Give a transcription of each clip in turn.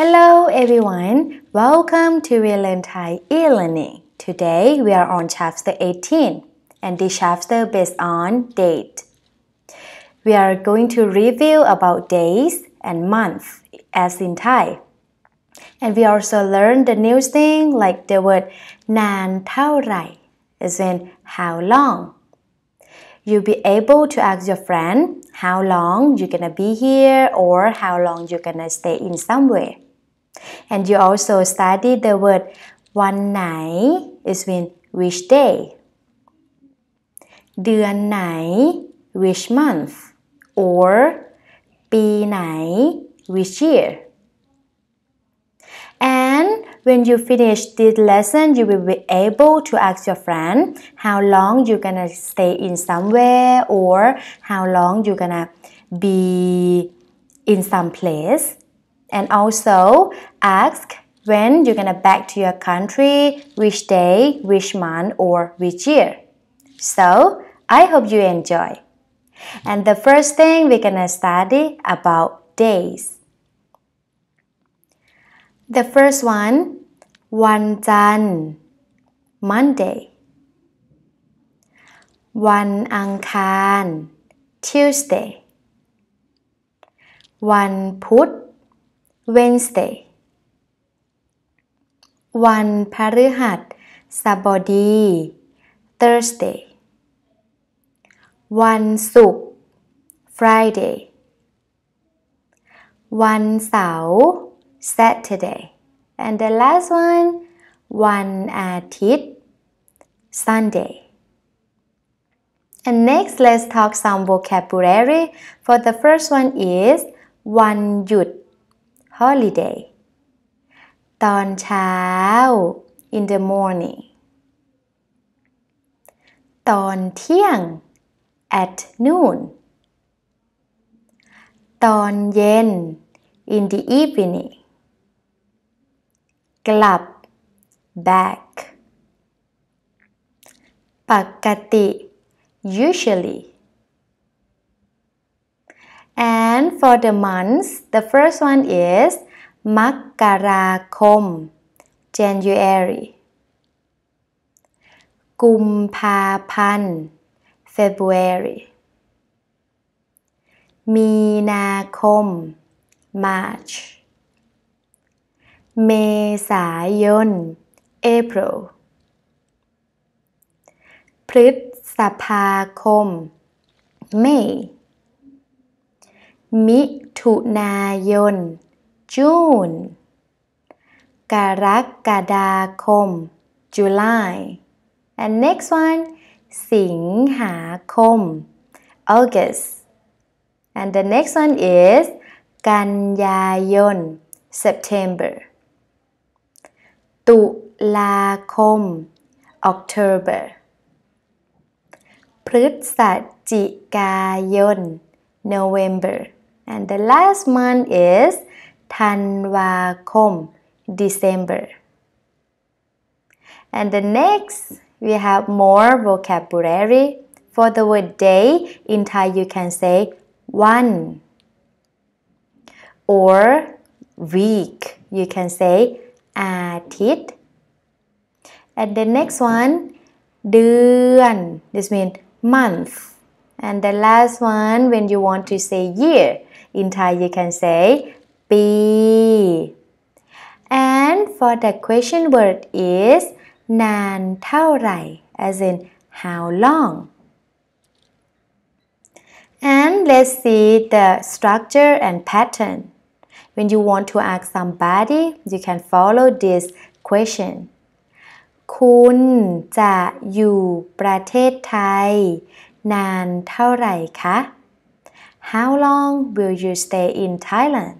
Hello everyone, welcome to Real Thai e-learning. Today we are on chapter 18 and this chapter based on date. We are going to review about days and month as in Thai. And we also learn the new thing like the word nan tao rai is in how long. You'll be able to ask your friend how long you're gonna be here or how long you're gonna stay in somewhere. And you also study the word one night is mean which day. เดือนไหน which month or ปีไหน which year and when you finish this lesson you will be able to ask your friend how long you gonna stay in somewhere or how long you gonna be in some place and also ask when you're gonna back to your country, which day, which month, or which year. So I hope you enjoy. And the first thing we're gonna study about days. The first one, one Monday. One Angkan, Tuesday. Wan Put, Wednesday วันพฤหัสบดี Thursday วันศุกร์ Friday วันเสาร์ Saturday and the last one วัน อาทิตย์ Sunday and next let's talk some vocabulary for the first one is วัน หยุด holiday ตอนเช้า in the morning ตอนเที่ยง at noon ตอนเย็น in the evening กลับ back ปกติ usually and for the months, the first one is Makarakom, January. Gumpapan, February. Minakom, March. Mesayon, April. พฤษภาคม May มิถุนายนจูนกรกฎาคม July and next one สิงหาคม August and the next one is กันยายน September ตุลาคม October พฤศจิกายน November And the last month is Tanwakom, December. And the next, we have more vocabulary. For the word day, in Thai you can say one. Or week, you can say atit. And the next one, เดือน this means month. And the last one, when you want to say year, in Thai, you can say pi. And for the question word is nan thao rai, as in how long. And let's see the structure and pattern. When you want to ask somebody, you can follow this question. คุณจะอยู่ประเทศไทย Ka? How long will you stay in Thailand?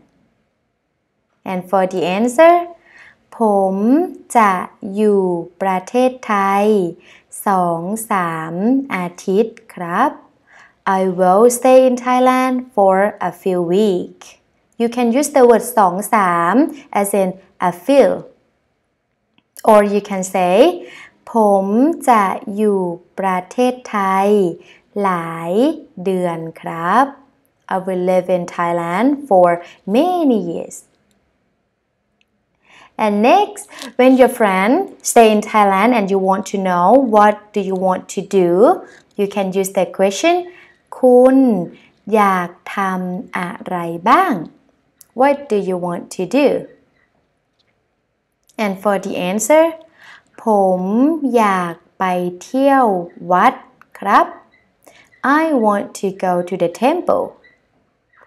And for the answer ผมจะอยู่ประเทศไทยสสองามอาทิตย์ครับ I will stay in Thailand for a few weeks You can use the word สสองาม as in a few or you can say ผมจะอยู่ประเทศไทย หลายเดือนครับ I will live in Thailand for many years. And next, when your friend stay in Thailand and you want to know what do you want to do, you can use the question คุณอยากทำอะไรบ้าง What do you want to do? And for the answer ผมอยากไปเที่ยววัดครับ I want to go to the temple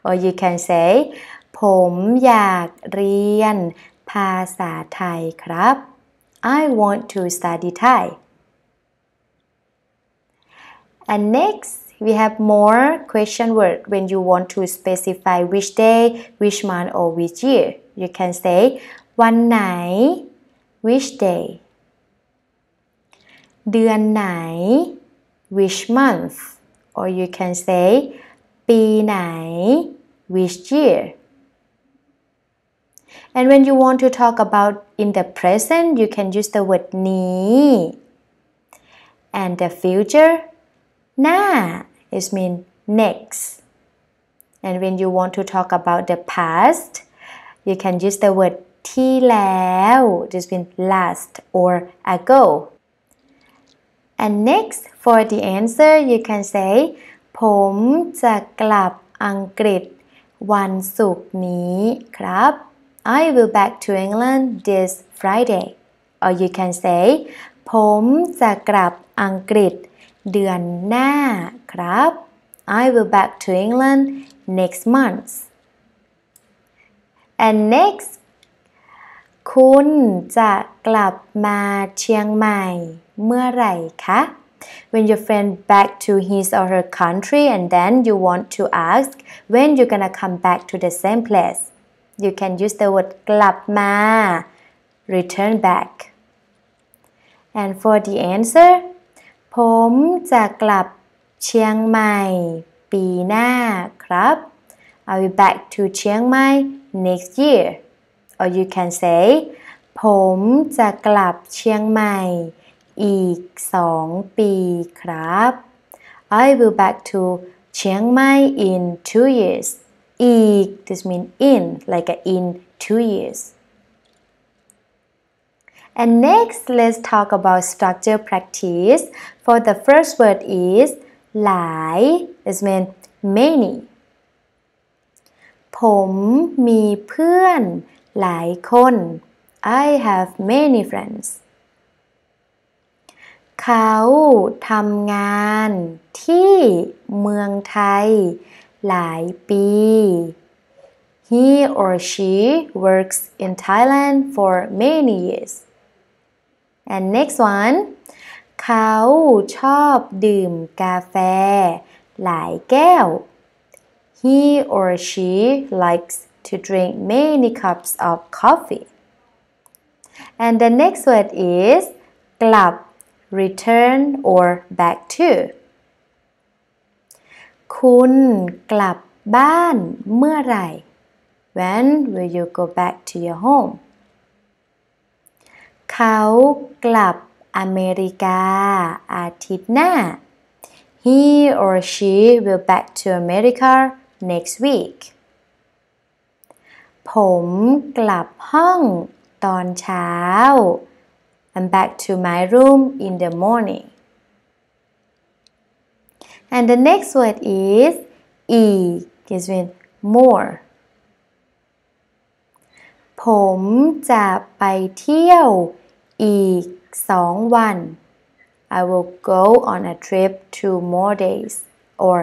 or you can say ผมอยากเรียนภาษาไทยครับ I want to study Thai and next we have more question word when you want to specify which day which month or which year you can say วันไหน which day เดือนไหน which month or you can say ปีไหน which year and when you want to talk about in the present you can use the word นี้ and the future หน้า is mean next and when you want to talk about the past you can use the word ที่แล้ว just mean last or ago and next for the answer you can say ผมจะกลับอังกฤษวันศุกร์นี้ครับ I will back to England this Friday or you can say ผมจะกลับอังกฤษเดือนหน้าครับ I will back to England next month and next คุณจะกลับมาเชียงใหม่เมื่อไหร่คะ when your friend back to his or her country and then you want to ask when you're gonna come back to the same place you can use the word กลับมา return back and for the answer ผมจะกลับเชียงใหม่ ปีหน้าครับ I will be back to Chiang Mai next year or you can say ผมจะกลับเชียงใหม่อีกสองปีครับ I will back to Chiang Mai in two years อีก this mean in like a in two years and next let's talk about structure practice for the first word is หลาย this mean many ผมมีเพื่อนหลายคน I have many friends เขาทำงานที่เมืองไทยหลายปี He or she works in Thailand for many years and next one เขาชอบดื่มกาแฟหลายแก้ว He or she likes to drink many cups of coffee and the next word is กลับ return or back to คุณกลับบ้านเมื่อไหร่ When will you go back to your home เขากลับอเมริกาอาทิตย์หน้า He or she will back to America next week ผมกลับห้องตอนเช้า and back to my room in the morning. And the next word is e gives me more ผมจะไปเที่ยวอีกสองวัน I will go on a trip two more days or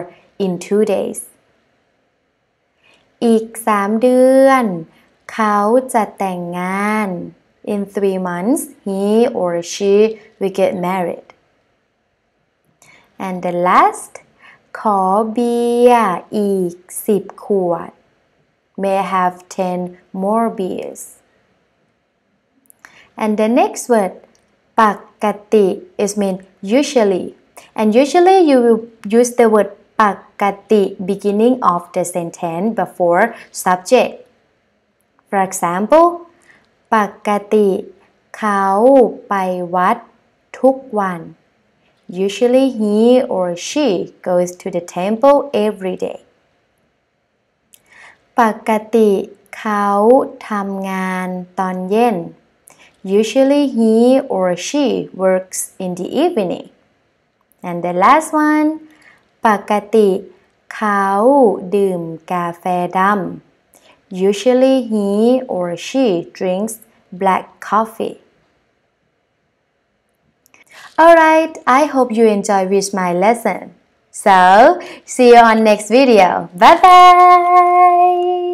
in two days อีกสามเดือน เขาจะแต่งงาน in three months, he or she will get married. And the last, ขอเบียร์อีกสิบขวด may have 10 more beers. And the next word, ปกติ is mean usually. And usually you will use the word ปกติ beginning of the sentence before subject. For example, ปกติเขาไปวัดทุกวัน. Usually he or she goes to the temple every day ปกติเขาทำงานตอนเย็น Usually he or she works in the evening and the last one ปกติเขาดื่มกาแฟดำ. Usually he or she drinks black coffee. Alright, I hope you enjoy this my lesson. So, see you on next video. Bye bye!